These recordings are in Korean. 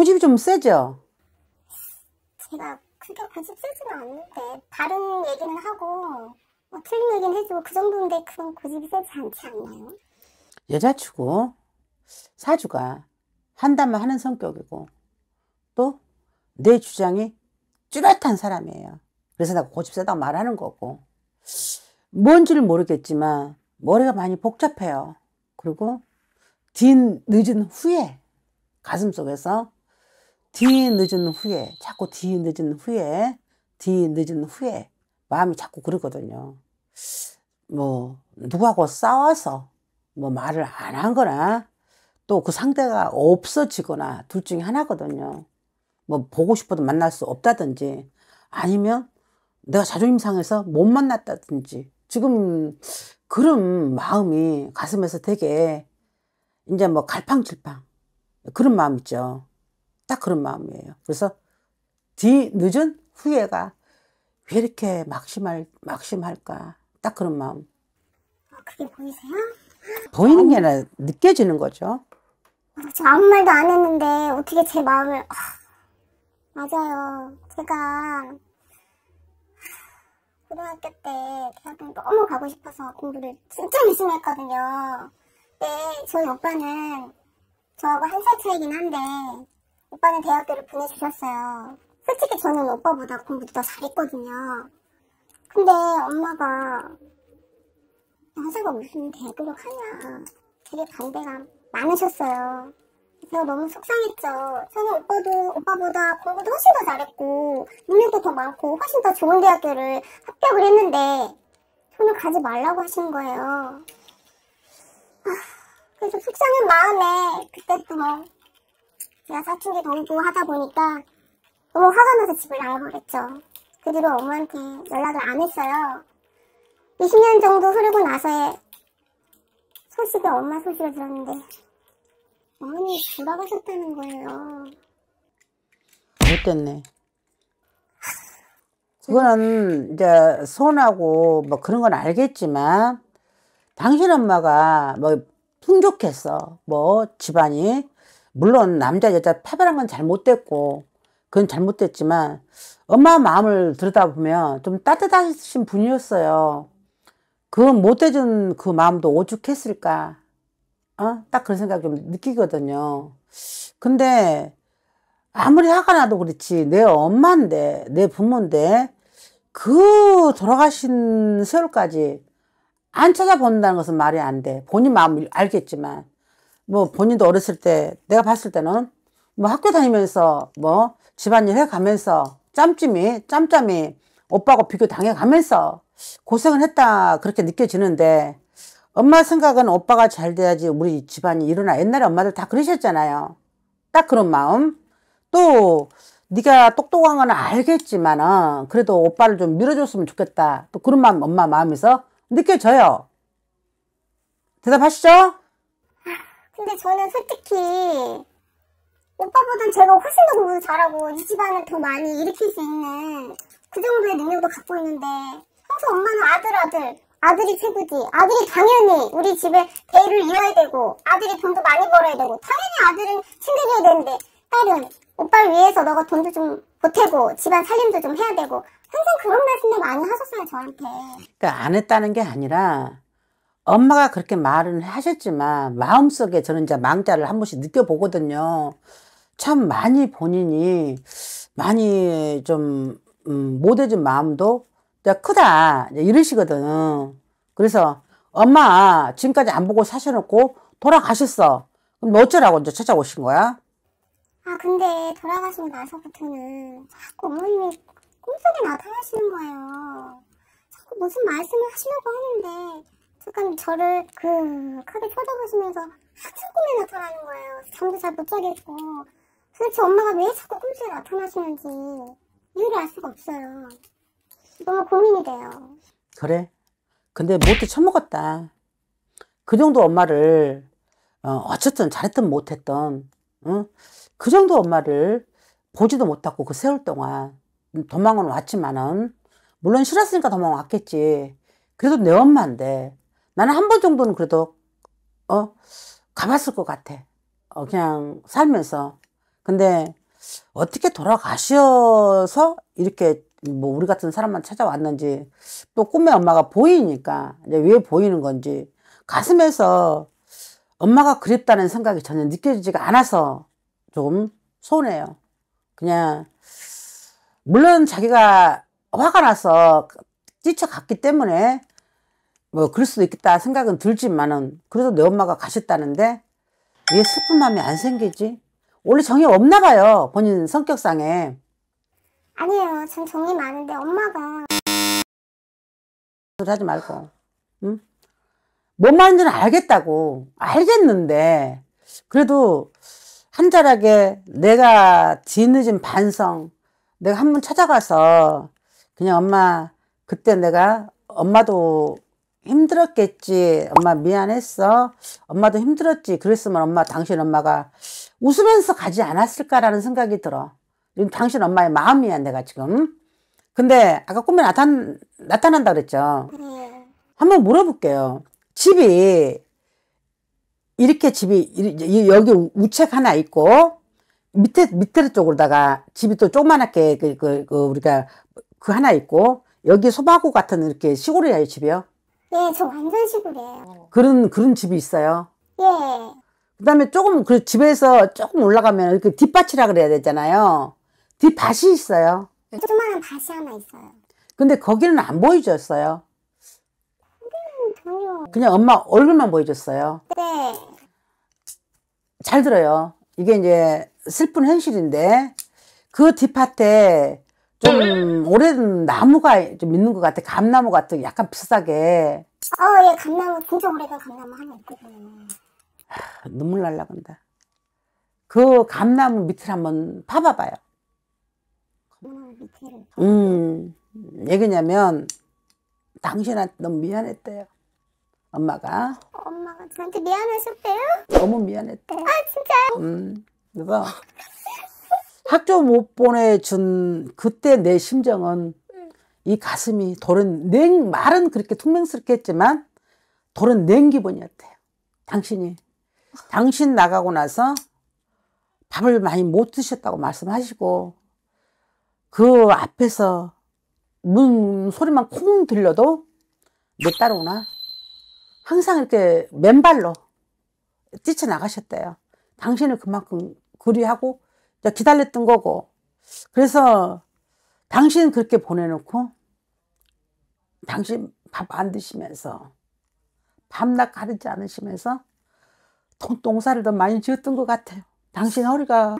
고집이 좀 세죠? 제가 그게 고집 세지는 않는데 다른 얘기는 하고 뭐 틀린 얘기는 해주고 그 정도인데 그건 고집이 세지 않지 않나요? 여자치고 사주가 한다면 하는 성격이고 또 내 주장이 뚜렷한 사람이에요. 그래서 나 고집 세다고 말하는 거고 뭔지를 모르겠지만 머리가 많이 복잡해요. 그리고 뒤늦은 후에 가슴속에서 뒤늦은 후에 자꾸 뒤늦은 후에 뒤늦은 후에 마음이 자꾸 그러거든요 뭐 누구하고 싸워서 뭐 말을 안한 거나 또 그 상대가 없어지거나 둘 중에 하나거든요 뭐 보고 싶어도 만날 수 없다든지 아니면 내가 자존심 상해서 못 만났다든지 지금 그런 마음이 가슴에서 되게 이제 뭐 갈팡질팡 그런 마음 있죠 딱 그런 마음이에요. 그래서 뒤 늦은 후회가 왜 이렇게 막심할 막심할까? 딱 그런 마음. 아, 그게 보이세요? 보이는 게 아니라 느껴지는 거죠. 아, 저 아무 말도 안 했는데 어떻게 제 마음을 아, 맞아요. 제가 고등학교 때 대학을 너무 가고 싶어서 공부를 진짜 열심히 했거든요. 근데 저희 오빠는 저하고 한 살 차이긴 한데 오빠는 대학교를 보내주셨어요. 솔직히 저는 오빠보다 공부도 더 잘했거든요. 근데 엄마가 여자가 무슨 대교를 하냐 되게 반대가 많으셨어요. 그래서 너무 속상했죠. 저는 오빠도 오빠보다 공부도 훨씬 더 잘했고 능력도 더 많고 훨씬 더 좋은 대학교를 합격을 했는데 저는 가지 말라고 하신 거예요. 아, 그래서 속상한 마음에 그때 또 제가 사춘기 동부 하다 보니까 너무 화가 나서 집을 나온 거겠죠. 그 뒤로 엄마한테 연락을 안 했어요. 20년 정도 흐르고 나서의 소식이 엄마 소식을 들었는데 어머니 돌아가셨다는 거예요. 못됐네. 그거는 이제 손하고 뭐 그런 건 알겠지만 당신 엄마가 뭐 풍족했어. 뭐 집안이 물론 남자 여자 패배란 건 잘못됐고 그건 잘못됐지만 엄마 마음을 들여다보면 좀 따뜻하신 분이었어요. 그건 못 해준 그 마음도 오죽했을까. 어? 딱 그런 생각 좀 느끼거든요. 근데 아무리 화가 나도 그렇지 내 엄마인데 내 부모인데 그 돌아가신 세월까지 안 찾아본다는 것은 말이 안 돼. 본인 마음을 알겠지만 뭐 본인도 어렸을 때 내가 봤을 때는 뭐 학교 다니면서 뭐 집안일 해가면서 짬짬이 짬짬이 오빠하고 비교 당해가면서 고생을 했다 그렇게 느껴지는데 엄마 생각은 오빠가 잘 돼야지 우리 집안이 일어나 옛날에 엄마들 다 그러셨잖아요 딱 그런 마음 또 네가 똑똑한 건 알겠지만 은 그래도 오빠를 좀 밀어줬으면 좋겠다 또 그런 마음 엄마 마음에서 느껴져요 대답하시죠? 근데 저는 솔직히 오빠보단 제가 훨씬 더 공부 잘하고 이 집안을 더 많이 일으킬 수 있는 그 정도의 능력도 갖고 있는데 항상 엄마는 아들 아들 아들이 최고지 아들이 당연히 우리 집에 대를 이어야 되고 아들이 돈도 많이 벌어야 되고 당연히 아들은 챙겨줘야 되는데 딸은 오빠를 위해서 너가 돈도 좀 보태고 집안 살림도 좀 해야 되고 항상 그런 말씀을 많이 하셨어요 저한테 그러니까 안 했다는 게 아니라 엄마가 그렇게 말은 하셨지만 마음속에 저는 이제 망자를 한 번씩 느껴보거든요. 참 많이 본인이 많이 좀 음, 못해준 마음도 크다 이러시거든. 그래서 엄마 지금까지 안 보고 사셔놓고 돌아가셨어. 그럼 어쩌라고 이제 찾아오신 거야? 아 근데 돌아가시고 나서부터는 자꾸 어머님이 꿈속에 나타나시는 거예요. 자꾸 무슨 말씀을 하시려고 하는데 잠깐 저를 그 크게 쳐다보시면서 하필 꿈에 나타나는 거예요. 잠도 잘 못 자겠고 도대체 엄마가 왜 자꾸 꿈속에 나타나시는지 이유를 알 수가 없어요. 너무 고민이 돼요. 그래? 근데 못해 처먹었다. 그 정도 엄마를 어, 어쨌든 잘했든 못했던 응? 그 정도 엄마를 보지도 못하고 그 세월 동안 도망은 왔지만은 물론 싫었으니까 도망 왔겠지. 그래도 내 엄마인데 나는 한 번 정도는 그래도 어 가봤을 것 같아 어, 그냥 살면서 근데 어떻게 돌아가셔서 이렇게 뭐 우리 같은 사람만 찾아왔는지 또 꿈의 엄마가 보이니까 이제 왜 보이는 건지 가슴에서 엄마가 그립다는 생각이 전혀 느껴지지가 않아서 조금 서운해요 그냥 물론 자기가 화가 나서 뛰쳐갔기 때문에 뭐 그럴 수도 있겠다 생각은 들지만은 그래도 내 엄마가 가셨다는데 왜 슬픈 마음이 안 생기지? 원래 정이 없나 봐요 본인 성격상에 아니에요 전 정이 많은데 엄마가 하지 말고 응? 뭔 말인지는 알겠다고 알겠는데 그래도 한자락에 내가 뒤늦은 반성 내가 한 번 찾아가서 그냥 엄마 그때 내가 엄마도 힘들었겠지. 엄마 미안했어. 엄마도 힘들었지. 그랬으면 엄마, 당신 엄마가 웃으면서 가지 않았을까라는 생각이 들어. 당신 엄마의 마음이야, 내가 지금. 근데 아까 꿈에 나타난, 나타난다 그랬죠. 한번 물어볼게요. 집이 이렇게 집이 여기 우측 하나 있고 밑에 밑에 쪽으로다가 집이 또 조그만하게 그, 그, 그 우리가 그 하나 있고 여기 소바구 같은 이렇게 시골이에요 집이요. 예, 저 완전 시골이에요. 그런 그런 집이 있어요. 예. 그다음에 조금 그 집에서 조금 올라가면 그 뒷밭이라 그래야 되잖아요. 뒷밭이 있어요. 조그만한 밭이 하나 있어요. 근데 거기는 안 보여줬어요. 그냥 엄마 얼굴만 보여줬어요. 네. 잘 들어요. 이게 이제 슬픈 현실인데 그 뒷밭에 좀 음. 오래된 나무가 좀 있는 것 같아. 감나무 같은 약간 비싸게. 아, 예, 감나무 진짜 오래된 감나무 하나 있거든요. 눈물 날라 근다. 그 감나무 밑을 한번 파봐봐요. 음, 얘기냐면 당신한테 너무 미안했대요. 엄마가. 엄마가 저한테 미안하셨대요? 너무 미안했대. 아, 진짜요? 음, 그래 학교 못 보내준 그때 내 심정은 이 가슴이 돌은 냉 말은 그렇게 퉁명스럽게 했지만 돌은 냉 기분이었대요. 당신이 당신 나가고 나서 밥을 많이 못 드셨다고 말씀하시고 그 앞에서 문 소리만 콩 들려도 내 따라오나 항상 이렇게 맨발로 뛰쳐나가셨대요. 당신을 그만큼 그리하고 기다렸던 거고 그래서 당신 그렇게 보내놓고 당신 밥 안 드시면서 밤낮 가리지 않으시면서 똥사를 더 많이 지었던 것 같아요 당신 허리가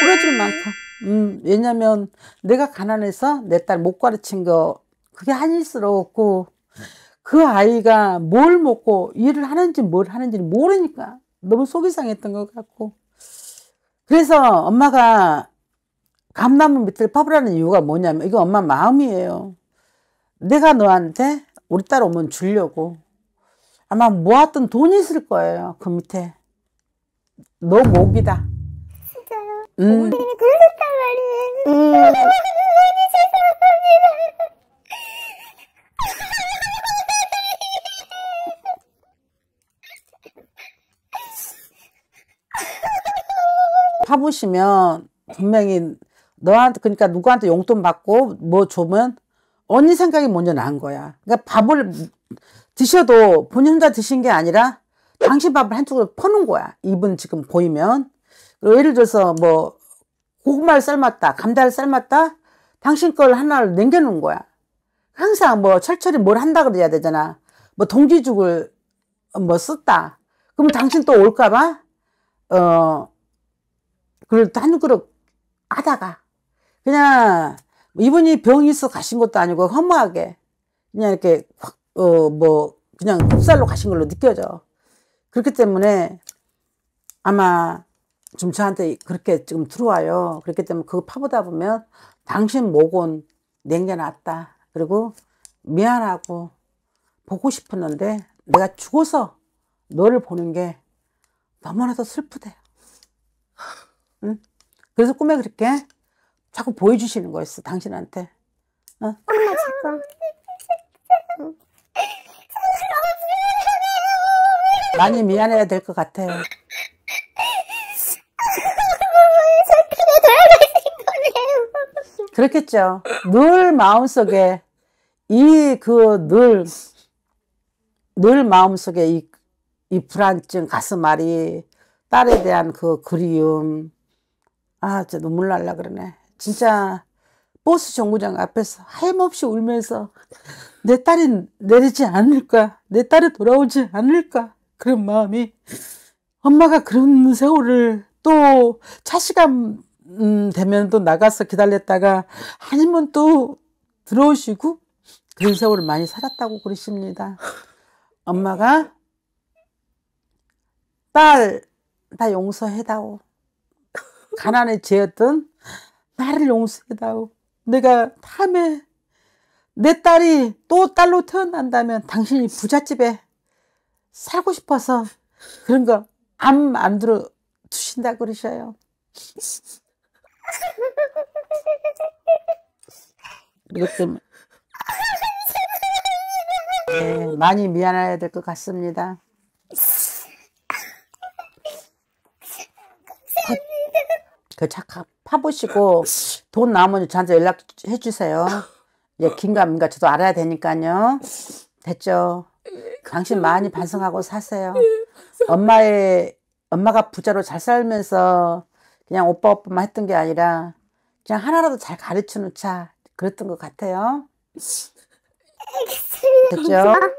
부러질 만큼 음, 왜냐면 내가 가난해서 내 딸 못 가르친 거 그게 한일스러웠고 그 아이가 뭘 먹고 일을 하는지 뭘 하는지 모르니까 너무 속이 상했던 것 같고 그래서 엄마가 감나무 밑을 파보라는 이유가 뭐냐면 이거 엄마 마음이에요. 내가 너한테 우리 딸 오면 주려고 아마 모았던 돈이 있을 거예요. 그 밑에. 너 목이다. 진짜요? 음. 그러단 말이에요. 음. 사보시면 분명히 너한테 그러니까 누구한테 용돈 받고 뭐줘면 언니 생각이 먼저 난 거야. 그러니까 밥을 드셔도 본인 혼자 드신 게 아니라 당신 밥을 한쪽으로 퍼놓은 거야. 입은 지금 보이면. 그리고 예를 들어서 뭐 고구마를 삶았다, 감자를 삶았다. 당신 걸 하나를 남겨놓은 거야. 항상 뭐 철철이 뭘 한다 그래야 되잖아. 뭐 동지죽을 뭐 썼다. 그럼 당신 또 올까봐 어 그걸 한 그릇 하다가 그냥 뭐 이분이 병이 있어 가신 것도 아니고 허무하게 그냥 이렇게 확어뭐 그냥 흡살로 가신 걸로 느껴져 그렇기 때문에 아마 좀 저한테 그렇게 지금 들어와요 그렇기 때문에 그거 파보다 보면 당신 목은 냉겨놨다 그리고 미안하고 보고 싶었는데 내가 죽어서 너를 보는 게 너무나도 슬프대요 응? 그래서 꿈에 그렇게 자꾸 보여주시는 거였어, 당신한테. 어? 엄마, 잠깐. 많이 미안해야 될 것 같아요. 그렇겠죠. 늘 마음속에 이 그 늘 늘 마음속에 이, 이 불안증 가슴앓이 딸에 대한 그 그리움 아, 진짜 눈물 날라 그러네. 진짜 버스 정류장 앞에서 하염없이 울면서 내 딸이 내리지 않을까? 내 딸이 돌아오지 않을까? 그런 마음이 엄마가 그런 세월을 또 차시감 음, 되면 또 나가서 기다렸다가 아니면 또 들어오시고 그런 세월을 많이 살았다고 그러십니다. 엄마가 딸, 다 용서해다오. 가난에 죄였던 나를 용서해다오. 내가 탐에 내 딸이 또 딸로 태어난다면 당신이 부잣집에 살고 싶어서 그런 거 안 만들어 두신다 그러셔요. 이것 때문에 네, 많이 미안해야 될 것 같습니다. 그착 파보시고 돈 나오면 저한테 연락해 주세요. 예, 긴가민가 저도 알아야 되니까요. 됐죠. 당신 많이 반성하고 사세요. 예, 엄마의 엄마가 부자로 잘 살면서 그냥 오빠 오빠만 했던 게 아니라 그냥 하나라도 잘 가르쳐 놓자 그랬던 것 같아요. 됐죠?